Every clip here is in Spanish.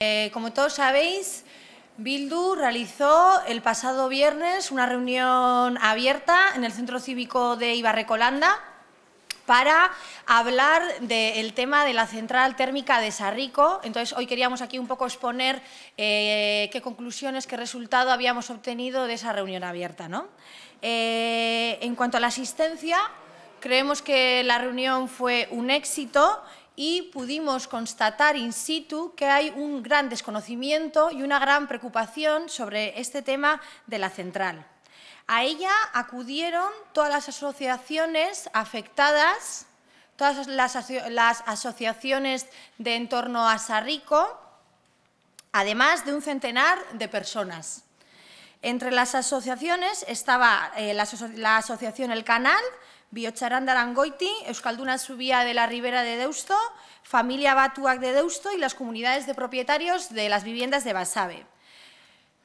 Eh, como todos sabéis, Bildu realizó el pasado viernes una reunión abierta en el Centro Cívico de Ibarrecolanda para hablar del tema de la central térmica de Sarrico. Entonces, hoy queríamos aquí un poco exponer eh, qué conclusiones, qué resultado habíamos obtenido de esa reunión abierta. Eh, en cuanto a la asistencia, creemos que la reunión fue un éxito y pudimos constatar in situ que hay un gran desconocimiento y una gran preocupación sobre este tema de la central. A ella acudieron todas las asociaciones afectadas, todas las, asociaciones de entorno a Sarrico, además de un centenar de personas. Entre las asociaciones estaba eh, la asociación El Canal, Arangoiti, Euskalduna Subía de la Ribera de Deusto, Familia Batuac de Deusto y las comunidades de propietarios de las viviendas de Basabe.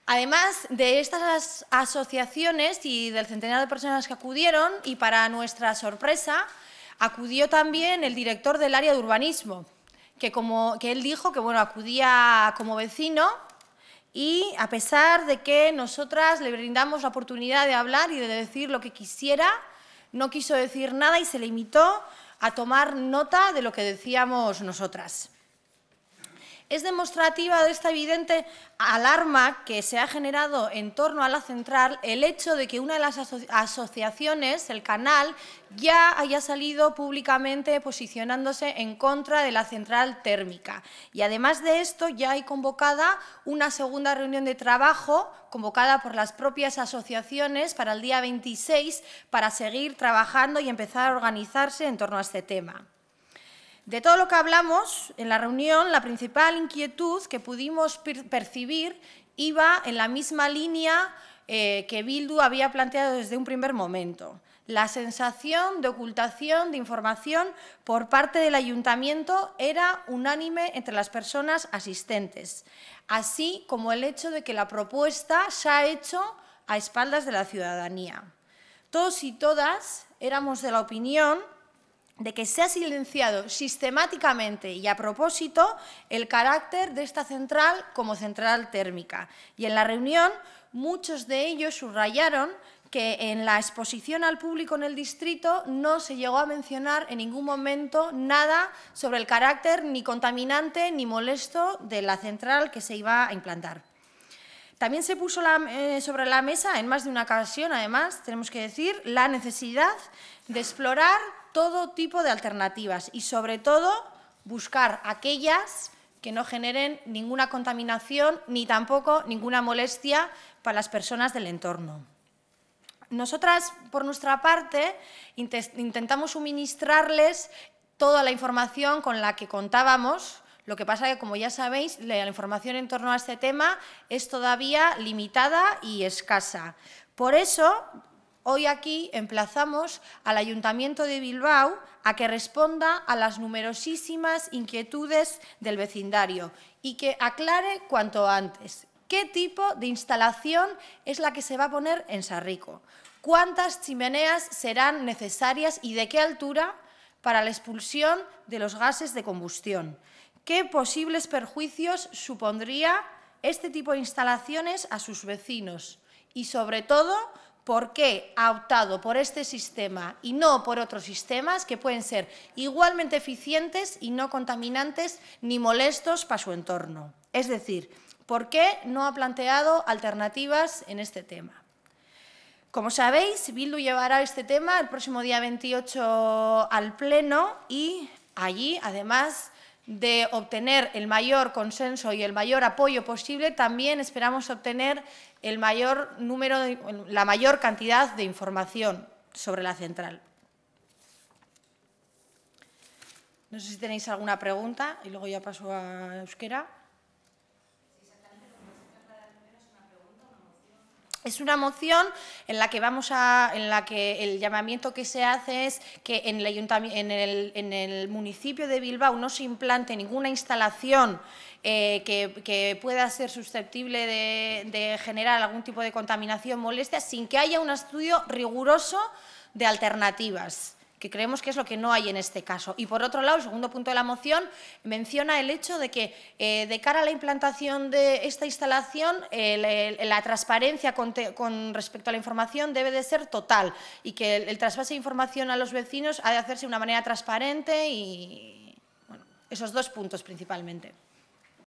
Además de estas asociaciones y del centenar de personas que acudieron, y para nuestra sorpresa, acudió también el director del área de urbanismo, que, como, que él dijo que bueno, acudía como vecino y a pesar de que nosotras le brindamos la oportunidad de hablar y de decir lo que quisiera, no quiso decir nada y se limitó a tomar nota de lo que decíamos nosotras es demostrativa de esta evidente alarma que se ha generado en torno a la central el hecho de que una de las asociaciones, el canal, ya haya salido públicamente posicionándose en contra de la central térmica. Y además de esto, ya hay convocada una segunda reunión de trabajo convocada por las propias asociaciones para el día 26 para seguir trabajando y empezar a organizarse en torno a este tema. De todo lo que hablamos en la reunión, la principal inquietud que pudimos percibir iba en la misma línea eh, que Bildu había planteado desde un primer momento. La sensación de ocultación de información por parte del ayuntamiento era unánime entre las personas asistentes, así como el hecho de que la propuesta se ha hecho a espaldas de la ciudadanía. Todos y todas éramos de la opinión de que se ha silenciado sistemáticamente y a propósito el carácter de esta central como central térmica. Y en la reunión muchos de ellos subrayaron que en la exposición al público en el distrito no se llegó a mencionar en ningún momento nada sobre el carácter ni contaminante ni molesto de la central que se iba a implantar. También se puso eh, sobre la mesa, en más de una ocasión además, tenemos que decir, la necesidad de explorar todo tipo de alternativas y, sobre todo, buscar aquellas que no generen ninguna contaminación ni tampoco ninguna molestia para las personas del entorno. Nosotras, por nuestra parte, intentamos suministrarles toda la información con la que contábamos. Lo que pasa es que, como ya sabéis, la información en torno a este tema es todavía limitada y escasa. Por eso, Hoy aquí emplazamos al Ayuntamiento de Bilbao a que responda a las numerosísimas inquietudes del vecindario y que aclare cuanto antes qué tipo de instalación es la que se va a poner en Sarrico, cuántas chimeneas serán necesarias y de qué altura para la expulsión de los gases de combustión, qué posibles perjuicios supondría este tipo de instalaciones a sus vecinos y, sobre todo, por qué ha optado por este sistema y no por otros sistemas que pueden ser igualmente eficientes y no contaminantes ni molestos para su entorno. Es decir, por qué no ha planteado alternativas en este tema. Como sabéis, Bildu llevará este tema el próximo día 28 al Pleno y allí, además, de obtener el mayor consenso y el mayor apoyo posible, también esperamos obtener el mayor número la mayor cantidad de información sobre la central. No sé si tenéis alguna pregunta y luego ya paso a Euskera. Es una moción en la que vamos a, en la que el llamamiento que se hace es que en el, en el, municipio de Bilbao no se implante ninguna instalación eh, que, pueda ser susceptible de, de generar algún tipo de contaminación molestia sin que haya un estudio riguroso de alternativas que creemos que es lo que no hay en este caso. Y por otro lado, el segundo punto de la moción menciona el hecho de que eh, de cara a la implantación de esta instalación, la, transparencia con, respecto a la información debe de ser total y que el, traspaso de información a los vecinos ha de hacerse de una manera transparente y esos dos puntos principalmente.